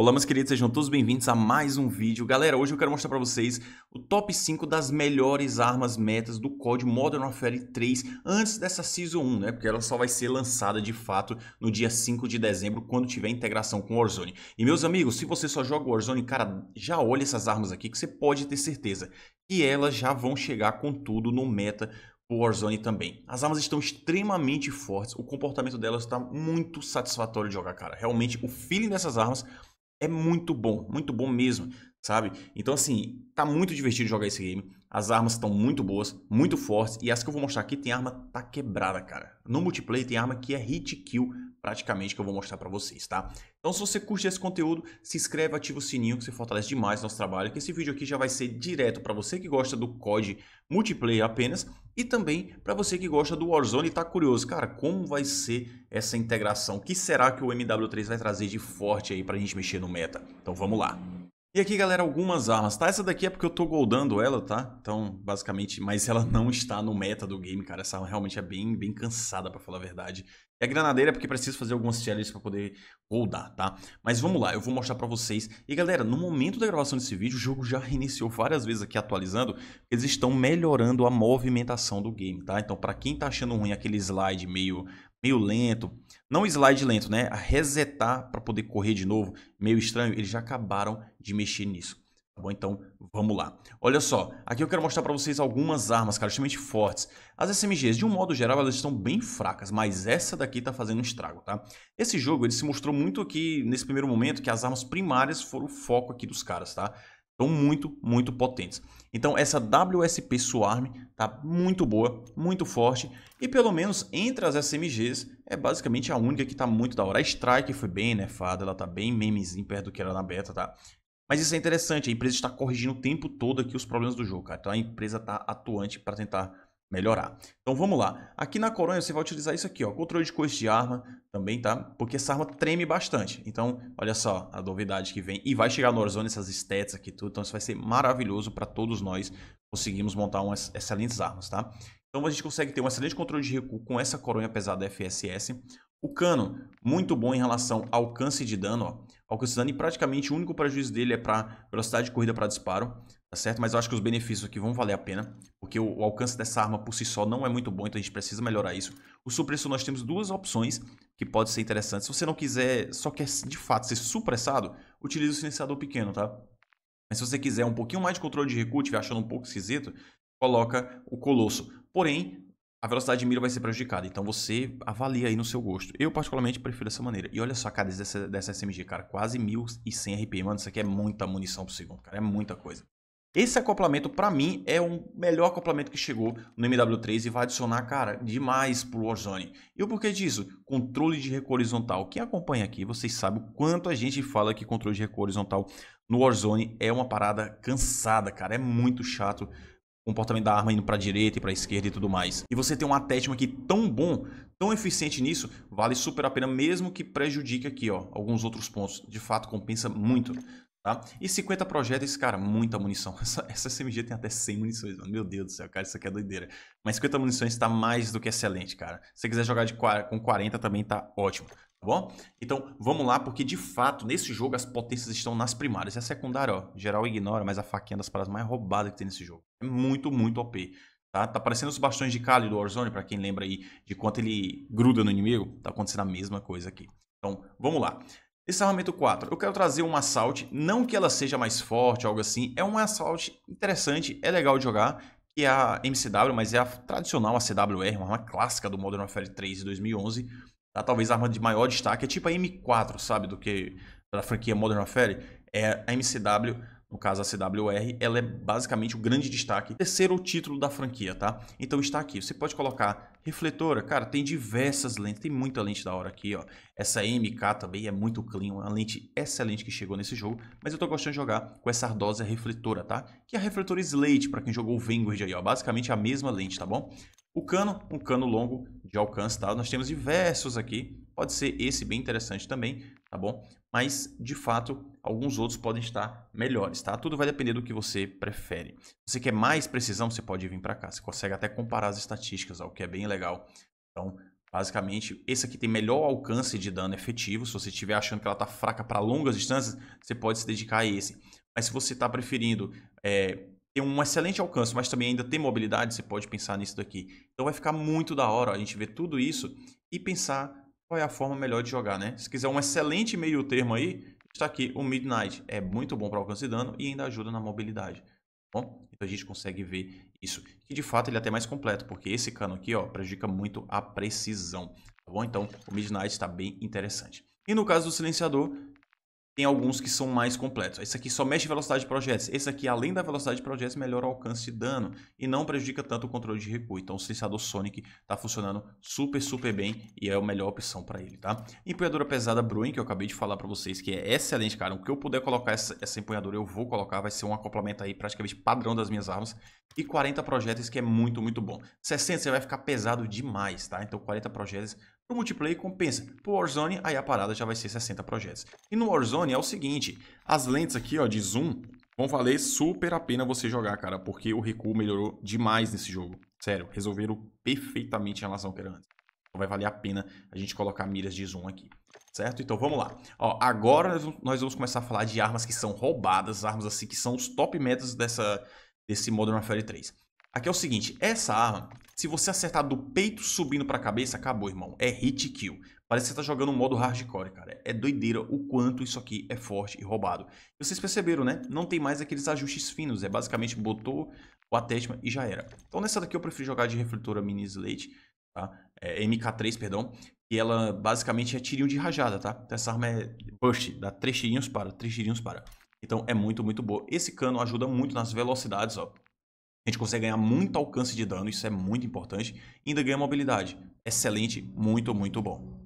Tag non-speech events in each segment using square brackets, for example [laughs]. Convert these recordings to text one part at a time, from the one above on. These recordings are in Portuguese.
Olá meus queridos, sejam todos bem-vindos a mais um vídeo. Galera, hoje eu quero mostrar para vocês o top 5 das melhores armas metas do COD Modern Warfare 3 antes dessa Season 1, né? Porque ela só vai ser lançada de fato no dia 5 de dezembro, quando tiver integração com Warzone. E meus amigos, se você só joga Warzone, cara, já olha essas armas aqui que você pode ter certeza que elas já vão chegar com tudo no meta Warzone também. As armas estão extremamente fortes, o comportamento delas está muito satisfatório de jogar, cara. Realmente, o feeling dessas armas é muito bom, muito bom mesmo, sabe? Então, assim, tá muito divertido jogar esse game. As armas estão muito boas, muito fortes. E as que eu vou mostrar aqui tem arma tá quebrada, cara. No multiplayer tem arma que é hit kill praticamente que eu vou mostrar para vocês, tá? Então se você curte esse conteúdo, se inscreve, ativa o sininho que você fortalece demais nosso trabalho, que esse vídeo aqui já vai ser direto para você que gosta do COD multiplayer apenas e também para você que gosta do Warzone e tá curioso, cara, como vai ser essa integração? O que será que o MW3 vai trazer de forte aí pra gente mexer no meta? Então vamos lá. E aqui, galera, algumas armas, tá? Essa daqui é porque eu tô goldando ela, tá? Então, basicamente, mas ela não está no meta do game, cara. Essa arma realmente é bem, bem cansada, pra falar a verdade. E a granadeira é porque preciso fazer algumas challenges pra poder goldar, tá? Mas vamos lá, eu vou mostrar pra vocês. E, galera, no momento da gravação desse vídeo, o jogo já [laughs] reiniciou várias vezes aqui atualizando. Eles estão melhorando a movimentação do game, tá? Então, pra quem tá achando ruim aquele slide meio meio lento, não slide lento, né? A resetar para poder correr de novo, meio estranho, eles já acabaram de mexer nisso. Tá bom? Então, vamos lá. Olha só, aqui eu quero mostrar para vocês algumas armas, cara, extremamente fortes. As SMGs, de um modo geral, elas estão bem fracas, mas essa daqui tá fazendo um estrago, tá? Esse jogo, ele se mostrou muito aqui, nesse primeiro momento, que as armas primárias foram o foco aqui dos caras, tá? Estão muito, muito potentes. Então essa WSP Swarm tá muito boa, muito forte. E pelo menos entre as SMGs é basicamente a única que está muito da hora. A Strike foi bem nerfada, ela tá bem memezinho perto do que era na beta, tá? Mas isso é interessante, a empresa está corrigindo o tempo todo aqui os problemas do jogo, cara. Então a empresa tá atuante para tentar melhorar. Então vamos lá. Aqui na coronha você vai utilizar isso aqui, ó, controle de coice de arma também, tá? Porque essa arma treme bastante. Então, olha só a novidade que vem e vai chegar no Warzone essas estéticas aqui tudo, então isso vai ser maravilhoso para todos nós conseguirmos montar umas excelentes armas, tá? Então a gente consegue ter um excelente controle de recuo com essa coronha pesada FSS. O cano, muito bom em relação ao alcance de dano, ó. Alcance de dano e praticamente o único prejuízo dele é para velocidade de corrida para disparo. Tá certo? Mas eu acho que os benefícios aqui vão valer a pena, porque o, o, alcance dessa arma por si só não é muito bom, então a gente precisa melhorar isso. O supressor nós temos duas opções que pode ser interessante. Se você não quiser, só quer de fato ser supressado, utilize o silenciador pequeno, tá? Mas se você quiser um pouquinho mais de controle de recuo, estiver achando um pouco esquisito, coloca o colosso. Porém, a velocidade de mira vai ser prejudicada. Então você avalia aí no seu gosto. Eu, particularmente, prefiro dessa maneira. E olha só a cadência dessa, dessa SMG, cara. Quase 1.100 RPM. Mano, isso aqui é muita munição por segundo, cara. É muita coisa. Esse acoplamento, para mim, é o melhor acoplamento que chegou no MW3 e vai adicionar, cara, demais pro Warzone. E o porquê disso? Controle de recuo horizontal. Quem acompanha aqui, vocês sabem o quanto a gente fala que controle de recuo horizontal no Warzone é uma parada cansada, cara. É muito chato comportamento da arma indo para direita e para esquerda e tudo mais. E você tem um attachment aqui tão bom, tão eficiente nisso, vale super a pena mesmo que prejudique aqui, ó, alguns outros pontos. De fato, compensa muito. Tá? E 50 projéteis, cara, muita munição. [laughs] Essa, essa SMG tem até 100 munições, mano. Meu Deus do céu, cara, isso aqui é doideira. Mas 50 munições tá mais do que excelente, cara. Se você quiser jogar de, com 40 também tá ótimo, tá bom? Então, vamos lá, porque de fato, nesse jogo as potências estão nas primárias. E é a secundária, ó, geral ignora, mas a faquinha das paradas mais roubadas que tem nesse jogo. É muito, muito OP. Tá? tá parecendo os bastões de Kali do Warzone, para quem lembra aí de quanto ele gruda no inimigo. Tá acontecendo a mesma coisa aqui. Então, vamos lá. Esse armamento 4, eu quero trazer um assalto, não que ela seja mais forte, algo assim, é um assalto interessante, é legal de jogar, que é a MCW, mas é a tradicional, a CWR, uma arma clássica do Modern Warfare 3 de 2011, tá? talvez a arma de maior destaque, é tipo a M4, sabe, do que da franquia Modern Warfare, é a MCW no caso a CWR, ela é basicamente o grande destaque, terceiro título da franquia, tá? Então está aqui, você pode colocar refletora, cara, tem diversas lentes, tem muita lente da hora aqui, ó. Essa MK também é muito clean, uma lente excelente que chegou nesse jogo, mas eu tô gostando de jogar com essa ardosa refletora, tá? Que é a refletora Slate, para quem jogou o Vanguard aí, ó, basicamente a mesma lente, tá bom? O cano, um cano longo de alcance, tá? Nós temos diversos aqui, pode ser esse bem interessante também, tá bom? Mas, de fato, alguns outros podem estar melhores, tá? Tudo vai depender do que você prefere. Se você quer mais precisão, você pode vir para cá. Você consegue até comparar as estatísticas, ó, o que é bem legal. Então, basicamente, esse aqui tem melhor alcance de dano efetivo. Se você estiver achando que ela está fraca para longas distâncias, você pode se dedicar a esse. Mas se você está preferindo é, tem um excelente alcance, mas também ainda tem mobilidade, você pode pensar nisso daqui. Então vai ficar muito da hora a gente ver tudo isso e pensar qual é a forma melhor de jogar, né? Se quiser um excelente meio termo aí, está aqui o Midnight. É muito bom para alcance e dano e ainda ajuda na mobilidade. Tá bom, então a gente consegue ver isso. Que de fato ele é até mais completo, porque esse cano aqui ó, prejudica muito a precisão. Tá bom? Então o Midnight está bem interessante. E no caso do silenciador, tem alguns que são mais completos. Esse aqui só mexe em velocidade de projetos. Esse aqui, além da velocidade de projetos, melhora o alcance de dano e não prejudica tanto o controle de recuo. Então o silenciador Sonic está funcionando super, super bem e é a melhor opção para ele, tá? Empunhadura pesada Bruin, que eu acabei de falar para vocês, que é excelente, cara. O que eu puder colocar essa, essa empunhadura, eu vou colocar. Vai ser um acoplamento aí praticamente padrão das minhas armas. E 40 projéteis, que é muito, muito bom. 60 você vai ficar pesado demais, tá? Então 40 projéteis Pro multiplayer compensa. Pro Warzone, aí a parada já vai ser 60 projetos. E no Warzone é o seguinte, as lentes aqui ó, de zoom vão valer super a pena você jogar, cara, porque o recuo melhorou demais nesse jogo. Sério, resolveram perfeitamente em relação ao que era antes. Então vai valer a pena a gente colocar miras de zoom aqui. Certo? Então vamos lá. Ó, agora nós vamos começar a falar de armas que são roubadas, armas assim que são os top metas dessa, desse Modern Warfare 3. Aqui é o seguinte, essa arma se você acertar do peito subindo pra cabeça, acabou, irmão. É hit kill. Parece que você tá jogando um modo hardcore, cara. É doideira o quanto isso aqui é forte e roubado. E vocês perceberam, né? Não tem mais aqueles ajustes finos. É basicamente botou o atesma e já era. Então nessa daqui eu prefiro jogar de refletora mini slate, tá? É, MK3, perdão. E ela basicamente é tirinho de rajada, tá? Então, essa arma é burst, dá três tirinhos para, três tirinhos para. Então é muito, muito boa. Esse cano ajuda muito nas velocidades, ó. A gente consegue ganhar muito alcance de dano, isso é muito importante. E ainda ganha mobilidade. Excelente, muito, muito bom.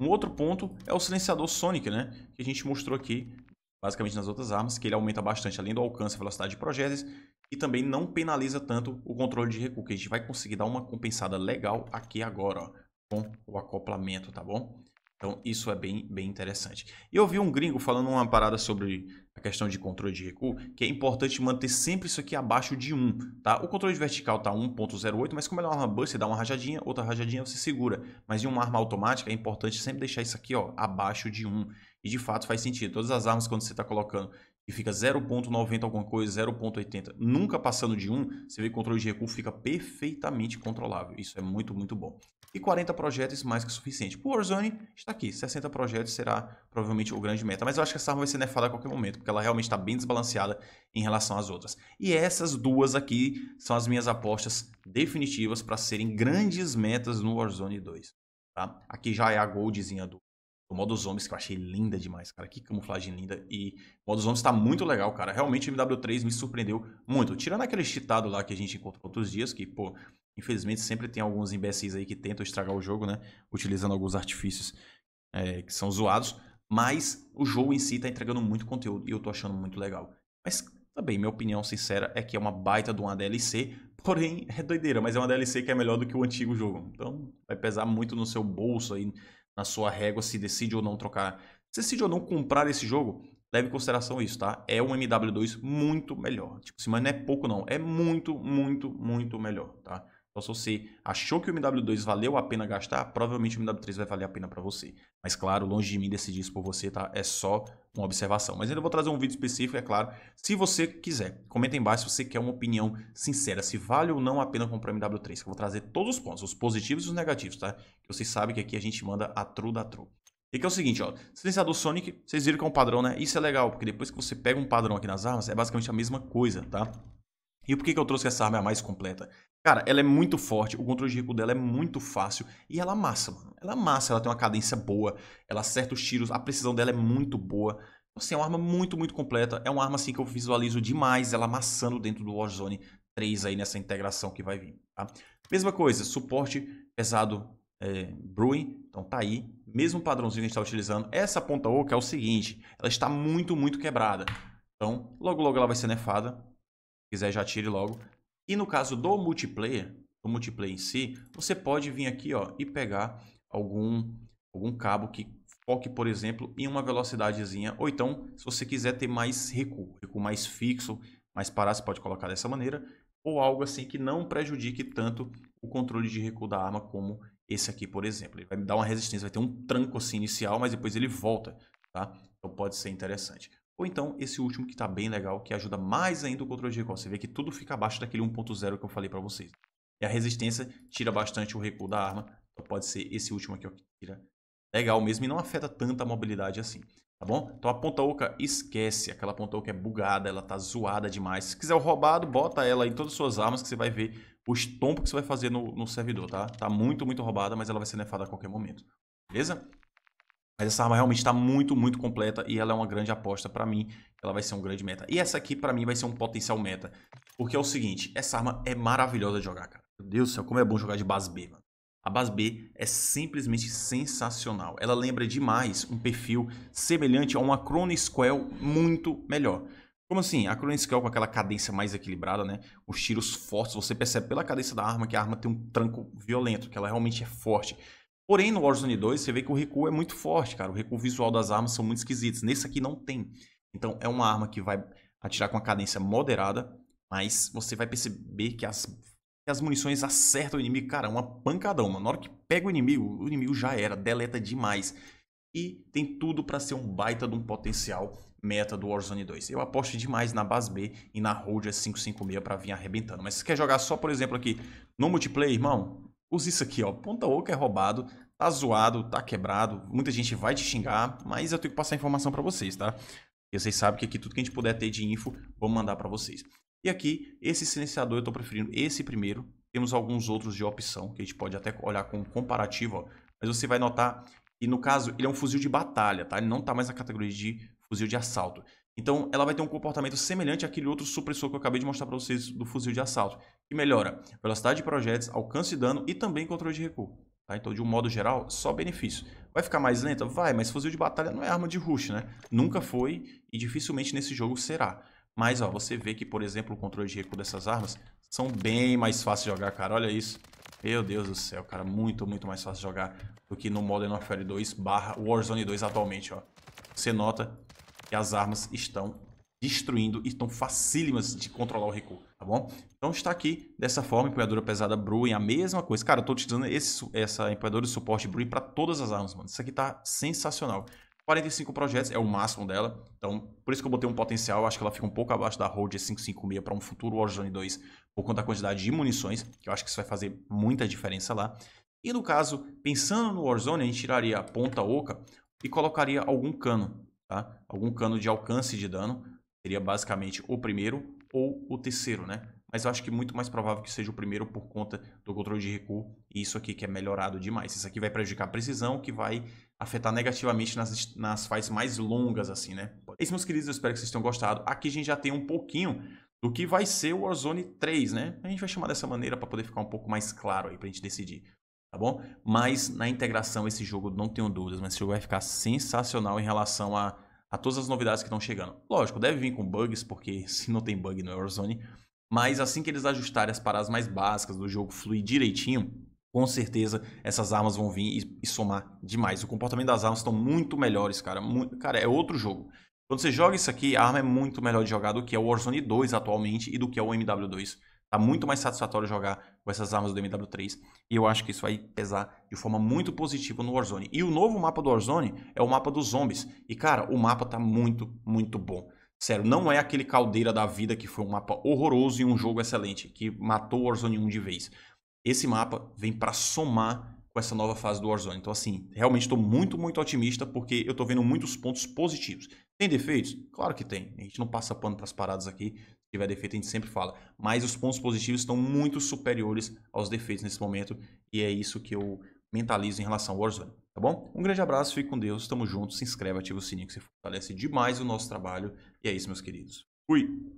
Um outro ponto é o silenciador Sonic, né? Que a gente mostrou aqui, basicamente nas outras armas, que ele aumenta bastante, além do alcance e velocidade de projéteis, e também não penaliza tanto o controle de recuo, que a gente vai conseguir dar uma compensada legal aqui agora, ó, com o acoplamento, tá bom? Então, isso é bem, bem interessante. E eu vi um gringo falando uma parada sobre a questão de controle de recuo, que é importante manter sempre isso aqui abaixo de 1, tá? O controle vertical tá 1.08, mas como é uma arma bust, você dá uma rajadinha, outra rajadinha você segura. Mas em uma arma automática é importante sempre deixar isso aqui, ó, abaixo de 1. E de fato faz sentido. Todas as armas quando você está colocando e fica 0.90 alguma coisa, 0.80, nunca passando de 1, você vê que o controle de recuo fica perfeitamente controlável. Isso é muito, muito bom. E 40 projetos mais que o suficiente. Por Warzone está aqui, 60 projetos será provavelmente o grande meta, mas eu acho que essa arma vai ser nefada a qualquer momento, porque ela realmente está bem desbalanceada em relação às outras. E essas duas aqui são as minhas apostas definitivas para serem grandes metas no Warzone 2. Tá? Aqui já é a goldzinha do o modo zombies que eu achei linda demais, cara. Que camuflagem linda. E o modo zombies tá muito legal, cara. Realmente o MW3 me surpreendeu muito. Tirando aquele cheatado lá que a gente todos outros dias, que, pô, infelizmente sempre tem alguns imbecis aí que tentam estragar o jogo, né? Utilizando alguns artifícios é, que são zoados. Mas o jogo em si tá entregando muito conteúdo e eu tô achando muito legal. Mas também, minha opinião sincera é que é uma baita de uma DLC, porém é doideira, mas é uma DLC que é melhor do que o antigo jogo. Então vai pesar muito no seu bolso aí na sua régua se decide ou não trocar. Se decide ou não comprar esse jogo, leve em consideração isso, tá? É um MW2 muito melhor. Tipo, assim, mas não é pouco não, é muito, muito, muito melhor, tá? Então, se você achou que o MW2 valeu a pena gastar, provavelmente o MW3 vai valer a pena para você. Mas, claro, longe de mim decidir isso por você, tá? É só uma observação. Mas ainda vou trazer um vídeo específico, é claro, se você quiser. Comenta aí embaixo se você quer uma opinião sincera, se vale ou não a pena comprar o MW3, que eu vou trazer todos os pontos, os positivos e os negativos, tá? Que vocês sabem que aqui a gente manda a tru da tru. E que é o seguinte, ó, silenciador Sonic, vocês viram que é um padrão, né? Isso é legal, porque depois que você pega um padrão aqui nas armas, é basicamente a mesma coisa, tá? E por que, que eu trouxe essa arma é a mais completa? Cara, ela é muito forte, o controle de recuo dela é muito fácil e ela amassa, mano. Ela amassa, ela tem uma cadência boa, ela acerta os tiros, a precisão dela é muito boa. Então, assim, é uma arma muito, muito completa. É uma arma assim que eu visualizo demais ela amassando dentro do Warzone 3 aí nessa integração que vai vir, tá? Mesma coisa, suporte pesado é, Brewing, então tá aí. Mesmo padrãozinho que a gente tá utilizando. Essa ponta oca é o seguinte, ela está muito, muito quebrada. Então, logo, logo ela vai ser nefada. Se quiser já tire logo. E no caso do multiplayer, do multiplayer em si, você pode vir aqui ó, e pegar algum, algum cabo que foque, por exemplo, em uma velocidadezinha. Ou então, se você quiser ter mais recuo, recuo mais fixo, mais parado, você pode colocar dessa maneira. Ou algo assim que não prejudique tanto o controle de recuo da arma como esse aqui, por exemplo. Ele vai me dar uma resistência, vai ter um tranco assim inicial, mas depois ele volta, tá? Então pode ser interessante. Ou então esse último que está bem legal, que ajuda mais ainda o controle de recall. Você vê que tudo fica abaixo daquele 1.0 que eu falei para vocês. E a resistência tira bastante o recuo da arma. Então pode ser esse último aqui ó, que tira legal mesmo e não afeta tanta mobilidade assim. Tá bom? Então a ponta oca esquece, aquela ponta oca é bugada, ela tá zoada demais. Se quiser o roubado, bota ela em todas as suas armas que você vai ver o estompo que você vai fazer no, no servidor, tá? Tá muito, muito roubada, mas ela vai ser nefada a qualquer momento. Beleza? Mas essa arma realmente está muito, muito completa e ela é uma grande aposta para mim. Ela vai ser um grande meta. E essa aqui, para mim, vai ser um potencial meta. Porque é o seguinte, essa arma é maravilhosa de jogar, cara. Meu Deus do céu, como é bom jogar de base B, mano. A base B é simplesmente sensacional. Ela lembra demais um perfil semelhante a uma Chrono Squall muito melhor. Como assim? A Chrono Squall com aquela cadência mais equilibrada, né? Os tiros fortes, você percebe pela cadência da arma que a arma tem um tranco violento, que ela realmente é forte. Porém, no Warzone 2, você vê que o recuo é muito forte, cara. O recuo visual das armas são muito esquisitos. Nesse aqui não tem. Então, é uma arma que vai atirar com a cadência moderada, mas você vai perceber que as, que as munições acertam o inimigo. Cara, é uma pancadão, mano. Na hora que pega o inimigo, o inimigo já era, deleta demais. E tem tudo para ser um baita de um potencial meta do Warzone 2. Eu aposto demais na base B e na Road 556 para vir arrebentando. Mas se quer jogar só, por exemplo, aqui no multiplayer, irmão, Use isso aqui, ó. Ponta Oca é roubado, tá zoado, tá quebrado, muita gente vai te xingar, mas eu tenho que passar informação para vocês, tá? E vocês sabem que aqui tudo que a gente puder ter de info, vou mandar para vocês. E aqui, esse silenciador eu estou preferindo esse primeiro. Temos alguns outros de opção, que a gente pode até olhar com comparativo, ó. Mas você vai notar que, no caso, ele é um fuzil de batalha, tá? Ele não tá mais na categoria de fuzil de assalto. Então, ela vai ter um comportamento semelhante àquele outro supressor que eu acabei de mostrar para vocês do fuzil de assalto, que melhora velocidade de projéteis, alcance de dano e também controle de recuo. Tá? Então, de um modo geral, só benefício. Vai ficar mais lenta? Vai, mas fuzil de batalha não é arma de rush, né? Nunca foi e dificilmente nesse jogo será. Mas, ó, você vê que, por exemplo, o controle de recuo dessas armas são bem mais fáceis de jogar, cara. Olha isso. Meu Deus do céu, cara. Muito, muito mais fácil de jogar do que no Modern Warfare 2 barra Warzone 2 atualmente, ó. Você nota e as armas estão destruindo e estão facílimas de controlar o recuo, tá bom? Então está aqui dessa forma, empunhadura pesada Bruin, a mesma coisa. Cara, eu tô utilizando esse, essa empunhadura de suporte Bruin para todas as armas, mano. Isso aqui tá sensacional. 45 projetos é o máximo dela, então por isso que eu botei um potencial, acho que ela fica um pouco abaixo da Road 556 para um futuro Warzone 2 por conta da quantidade de munições, que eu acho que isso vai fazer muita diferença lá. E no caso, pensando no Warzone, a gente tiraria a ponta oca e colocaria algum cano, tá? Algum cano de alcance de dano seria basicamente o primeiro ou o terceiro, né? Mas eu acho que muito mais provável que seja o primeiro por conta do controle de recuo e isso aqui que é melhorado demais. Isso aqui vai prejudicar a precisão, que vai afetar negativamente nas, nas fases mais longas, assim, né? É isso, meus queridos, eu espero que vocês tenham gostado. Aqui a gente já tem um pouquinho do que vai ser o Warzone 3, né? A gente vai chamar dessa maneira para poder ficar um pouco mais claro aí para a gente decidir tá bom? Mas na integração esse jogo, não tenho dúvidas, mas esse jogo vai ficar sensacional em relação a, a todas as novidades que estão chegando. Lógico, deve vir com bugs, porque [laughs] se não tem bug no Eurozone, mas assim que eles ajustarem as paradas mais básicas do jogo fluir direitinho, com certeza essas armas vão vir e, e somar demais. O comportamento das armas estão muito melhores, cara. Muito, cara, é outro jogo. Quando você joga isso aqui, a arma é muito melhor de jogar do que é o Warzone 2 atualmente e do que é o MW2. Tá muito mais satisfatório jogar com essas armas do MW3. E eu acho que isso vai pesar de forma muito positiva no Warzone. E o novo mapa do Warzone é o mapa dos zombies. E, cara, o mapa tá muito, muito bom. Sério, não é aquele caldeira da vida que foi um mapa horroroso e um jogo excelente, que matou o Warzone 1 de vez. Esse mapa vem para somar com essa nova fase do Warzone. Então, assim, realmente estou muito, muito otimista, porque eu estou vendo muitos pontos positivos. Tem defeitos? Claro que tem. A gente não passa pano pras paradas aqui tiver defeito, a gente sempre fala. Mas os pontos positivos estão muito superiores aos defeitos nesse momento. E é isso que eu mentalizo em relação ao Warzone. Tá bom? Um grande abraço, fique com Deus, tamo junto, se inscreve, ativa o sininho que você fortalece demais o nosso trabalho. E é isso, meus queridos. Fui!